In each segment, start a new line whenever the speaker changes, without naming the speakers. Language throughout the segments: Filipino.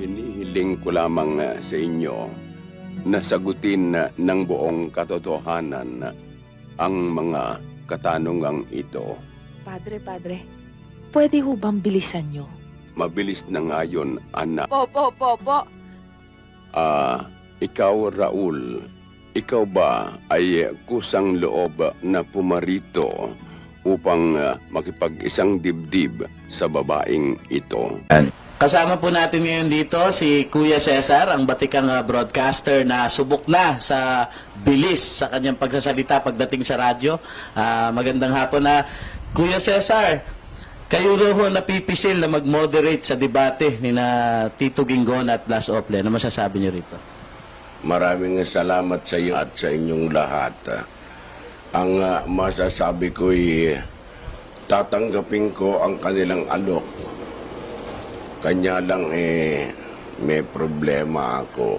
Hinihiling ko lamang ah, sa inyo na sagutin ah, ng buong katotohanan ah, ang mga katanungang ito.
Padre, padre, pwede ho bang bilisan nyo?
Mabilis na ngayon, anak.
Po, po, po, po.
Ah, ikaw, Raul, ikaw ba ay kusang loob na pumarito upang makipag-isang dibdib sa babaeng ito? And Kasama po natin ngayon dito si Kuya Cesar, ang batikang ah, broadcaster na subok na sa bilis sa kanyang pagsasalita pagdating sa radyo. Uh, magandang hapon na ah. Kuya Cesar. Kayo roho napipisil na mag-moderate sa debate ni na Tito Gingon at Blas Ople. Ano masasabi niyo rito? Maraming salamat sa iyo at sa inyong lahat. Ang uh, masasabi ko ay tatanggapin ko ang kanilang alok kanya lang eh, may problema ako.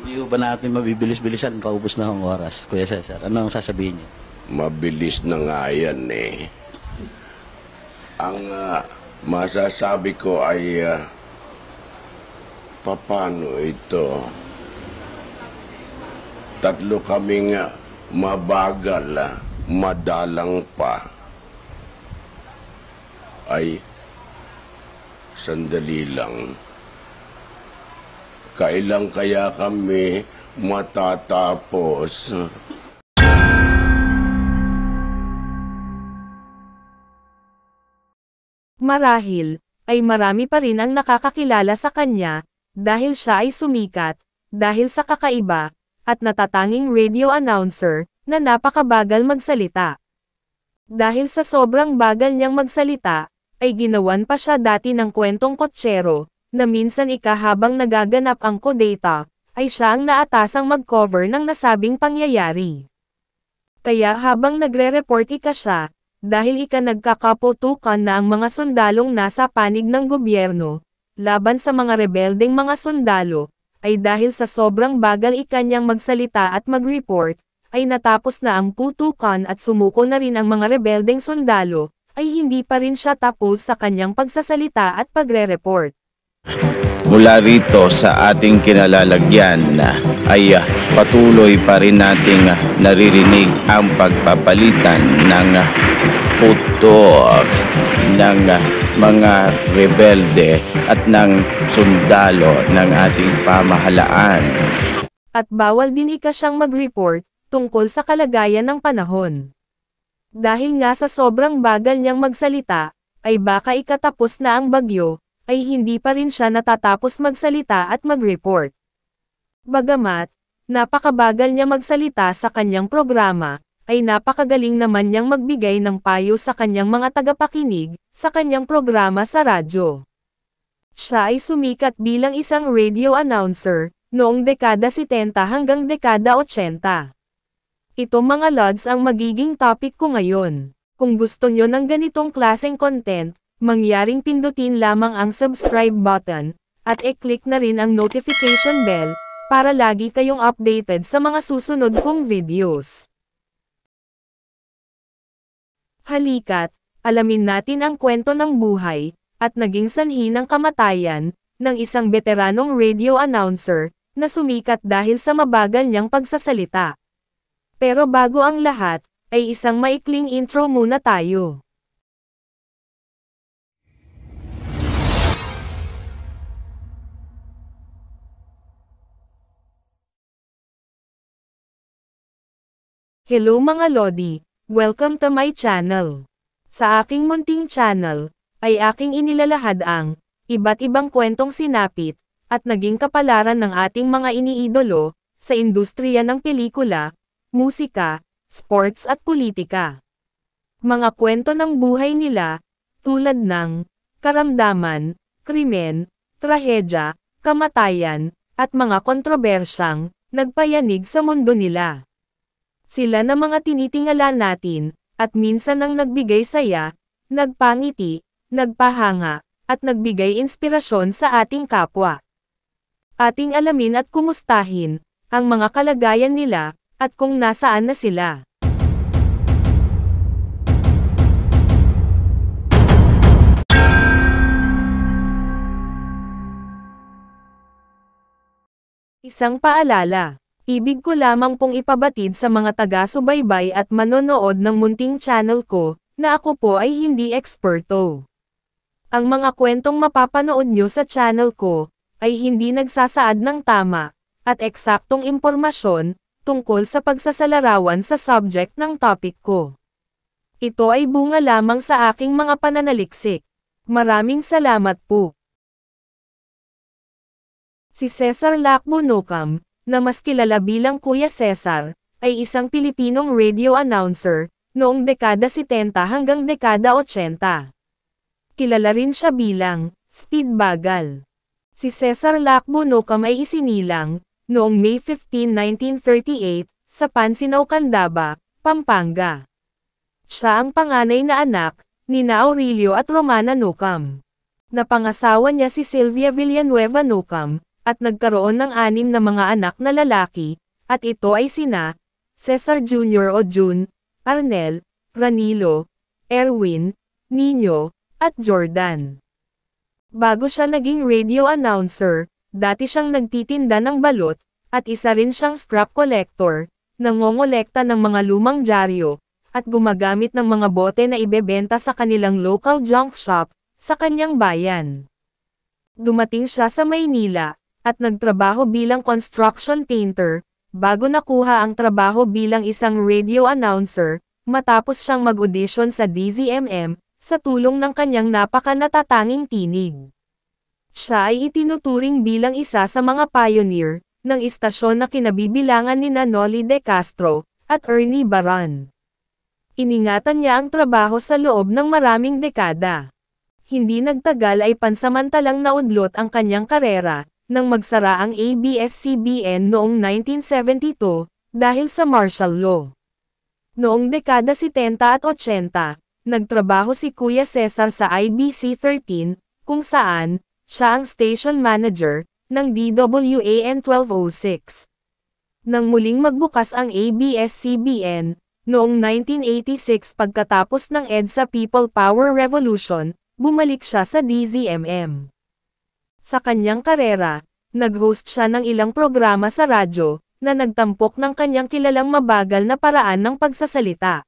Hindi ko ba natin mabibilis-bilisan? Paubos na ang oras, Kuya Cesar. Ano ang sasabihin niyo? Mabilis na nga yan eh. Ang ah, masasabi ko ay ah, papano ito. Tatlo kaming ah, mabagal, ah, madalang pa. Ay, Sandali lang. Kailang kaya kami matatapos?
Marahil, ay marami pa rin ang nakakakilala sa kanya, dahil siya ay sumikat, dahil sa kakaiba, at natatanging radio announcer, na napakabagal magsalita. Dahil sa sobrang bagal niyang magsalita, ay ginawan pa siya dati ng kwentong kotsero, na minsan ikahabang nagaganap ang kodeta, ay siya ang naatasang mag-cover ng nasabing pangyayari. Kaya habang nagre-report ika siya, dahil ika nagkakaputukan na ang mga sundalong nasa panig ng gobyerno, laban sa mga rebeldeng mga sundalo, ay dahil sa sobrang bagal ika niyang magsalita at mag-report, ay natapos na ang putukan at sumuko na rin ang mga rebeldeng sundalo, ay hindi pa rin siya tapos sa kanyang pagsasalita at pagre-report.
Mula rito sa ating kinalalagyan ay ah, patuloy pa rin nating ah, naririnig ang pagpapalitan ng putok ng ah, mga rebelde at ng sundalo ng ating pamahalaan.
At bawal din ika siyang mag-report tungkol sa kalagayan ng panahon. Dahil nga sa sobrang bagal niyang magsalita, ay baka ikatapos na ang bagyo, ay hindi pa rin siya natatapos magsalita at mag-report. Bagamat, napakabagal niya magsalita sa kanyang programa, ay napakagaling naman niyang magbigay ng payo sa kanyang mga tagapakinig, sa kanyang programa sa radyo. Siya ay sumikat bilang isang radio announcer, noong dekada 70 hanggang dekada 80. Ito mga lods ang magiging topic ko ngayon. Kung gusto nyo ng ganitong klaseng content, mangyaring pindutin lamang ang subscribe button, at e-click na rin ang notification bell, para lagi kayong updated sa mga susunod kong videos. Halikat, alamin natin ang kwento ng buhay, at naging sanhi ng kamatayan, ng isang veteranong radio announcer, na sumikat dahil sa mabagal niyang pagsasalita. Pero bago ang lahat, ay isang maikling intro muna tayo. Hello mga Lodi, welcome to my channel. Sa aking munting channel, ay aking inilalahad ang iba't ibang kwentong sinapit at naging kapalaran ng ating mga iniidolo sa industriya ng pelikula, musika, sports at politika. Mga kwento ng buhay nila, tulad ng karamdaman, krimen, trahedya, kamatayan, at mga kontrobersyang nagpayanig sa mundo nila. Sila na mga tinitingala natin, at minsan nang nagbigay saya, nagpangiti, nagpahanga, at nagbigay inspirasyon sa ating kapwa. Ating alamin at kumustahin ang mga kalagayan nila at kung nasaan na sila. Isang paalala, ibig ko lamang pong ipabatid sa mga taga-subaybay at manonood ng munting channel ko, na ako po ay hindi eksperto. Ang mga kwentong mapapanood nyo sa channel ko, ay hindi nagsasaad ng tama, at eksaktong impormasyon, tungkol sa pagsasalarawan sa subject ng topic ko. Ito ay bunga lamang sa aking mga pananaliksik. Maraming salamat po. Si Cesar Lacbo Nocam, na mas kilala bilang Kuya Cesar, ay isang Pilipinong radio announcer, noong dekada 70 hanggang dekada 80. Kilala rin siya bilang, Speed Bagal. Si Cesar Lacbo Nocam ay isinilang, noong May 15, 1938, sa Pansinaw Candaba, Pampanga. Siya ang panganay na anak, ni Aurelio at Romana Nukam. Napangasawa niya si Sylvia Villanueva Nukam at nagkaroon ng anim na mga anak na lalaki, at ito ay sina, Cesar Jr. o June, Arnel, Ranilo, Erwin, Nino, at Jordan. Bago siya naging radio announcer, Dati siyang nagtitinda ng balot, at isa rin siyang scrap collector, nangongolekta ng mga lumang dyaryo, at gumagamit ng mga bote na ibebenta sa kanilang local junk shop, sa kanyang bayan. Dumating siya sa Maynila, at nagtrabaho bilang construction painter, bago nakuha ang trabaho bilang isang radio announcer, matapos siyang mag-audition sa DZMM, sa tulong ng kanyang napaka natatanging tinig. Siya ay itinuturing bilang isa sa mga pioneer ng istasyon na kinabibilangan ni Noli de Castro at Ernie Baran. Iningatan niya ang trabaho sa loob ng maraming dekada. Hindi nagtagal ay pansamantalang naudlot ang kanyang karera nang magsara ang ABS-CBN noong 1972 dahil sa martial law. Noong dekada 70 at 80, nagtrabaho si Kuya Cesar sa IBC 13 kung saan siya ang station manager ng DWAN 1206. Nang muling magbukas ang ABS-CBN, noong 1986 pagkatapos ng EDSA People Power Revolution, bumalik siya sa DZMM. Sa kanyang karera, nag-host siya ng ilang programa sa radyo, na nagtampok ng kanyang kilalang mabagal na paraan ng pagsasalita.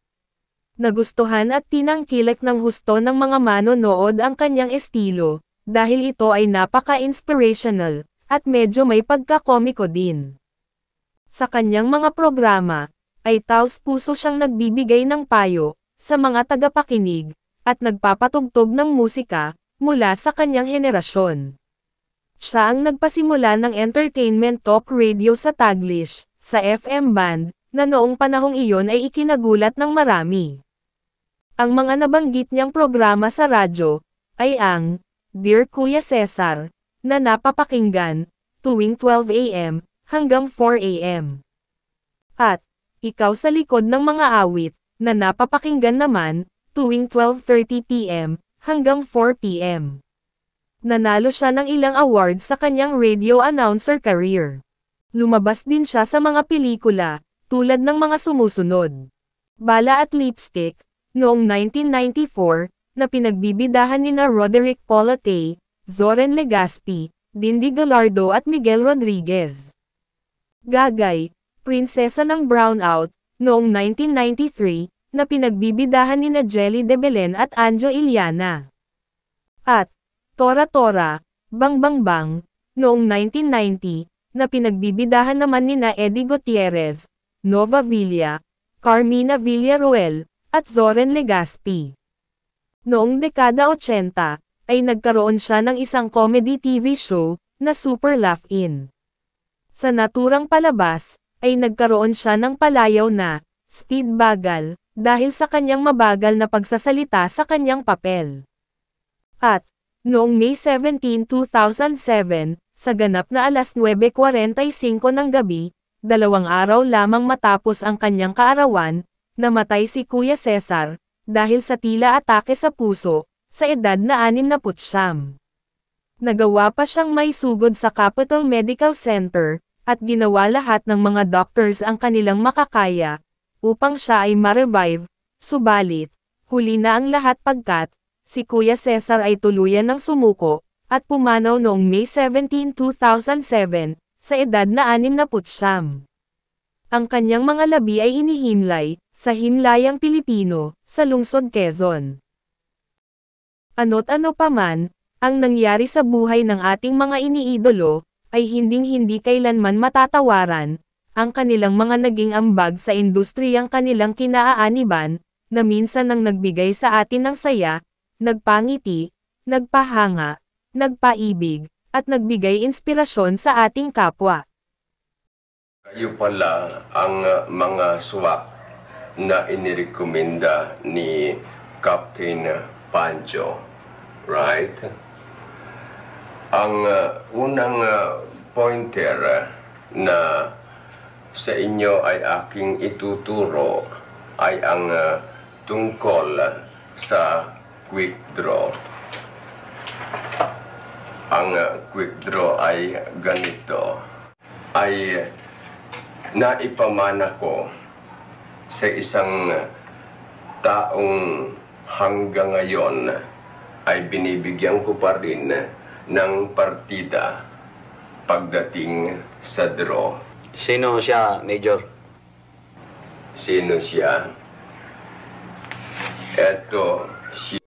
Nagustuhan at tinangkilik ng husto ng mga manonood ang kanyang estilo, dahil ito ay napaka-inspirational, at medyo may pagkakomiko din. Sa kanyang mga programa, ay taos puso siyang nagbibigay ng payo, sa mga tagapakinig, at nagpapatugtog ng musika, mula sa kanyang henerasyon. Siya ang nagpasimula ng entertainment talk radio sa Taglish, sa FM band, na noong panahong iyon ay ikinagulat ng marami. Ang mga nabanggit niyang programa sa radyo, ay ang Dear Kuya Cesar, na napapakinggan, tuwing 12 a.m. hanggang 4 a.m. At, ikaw sa likod ng mga awit, na napapakinggan naman, tuwing 12.30 p.m. hanggang 4 p.m. Nanalo siya ng ilang awards sa kanyang radio announcer career. Lumabas din siya sa mga pelikula, tulad ng mga sumusunod. Bala at Lipstick, noong 1994, na pinagbibidahan nina Roderick Polate, Zoren Legaspi, Dindy Gallardo at Miguel Rodriguez. Gagay, prinsesa ng Brownout, noong 1993, na pinagbibidahan nina Jelly de Belen at Anjo Iliana. At, Tora Tora, Bang Bang Bang, noong 1990, na pinagbibidahan naman nina Eddie Gutierrez, Nova Villa, Carmina Villaruel, at Zoren Legaspi. Noong dekada 80, ay nagkaroon siya ng isang comedy TV show, na Super Laugh In. Sa naturang palabas, ay nagkaroon siya ng palayaw na, speed bagal, dahil sa kanyang mabagal na pagsasalita sa kanyang papel. At, noong May 17, 2007, sa ganap na alas 9.45 ng gabi, dalawang araw lamang matapos ang kanyang kaarawan, namatay si Kuya Cesar, dahil sa tila atake sa puso, sa edad na 69. Nagawa pa siyang may sugod sa Capital Medical Center, at ginawa lahat ng mga doctors ang kanilang makakaya, upang siya ay ma-revive, subalit, huli na ang lahat pagkat, si Kuya Cesar ay tuluyan ng sumuko, at pumanaw noong May 17, 2007, sa edad na 69. Ang kanyang mga labi ay hinihimlay, sa Hinlayang Pilipino, sa Lungsod Quezon. Ano't ano pa man, ang nangyari sa buhay ng ating mga iniidolo, ay hinding-hindi kailanman matatawaran, ang kanilang mga naging ambag sa industriyang kanilang kinaaaniban, na minsan ang nagbigay sa atin ng saya, nagpangiti, nagpahanga, nagpaibig, at nagbigay inspirasyon sa ating kapwa.
Kayo pala ang mga suwak na inirekomenda ni Captain Panjo. Right? Ang uh, unang uh, pointer uh, na sa inyo ay aking ituturo ay ang uh, tungkol sa quick draw. Ang uh, quick draw ay ganito. Ay uh, naipamana ko sa isang taong hanggang ngayon ay binibigyan ko pa rin ng partida pagdating sa draw. Sino siya,
Major? Sino siya? Eto, si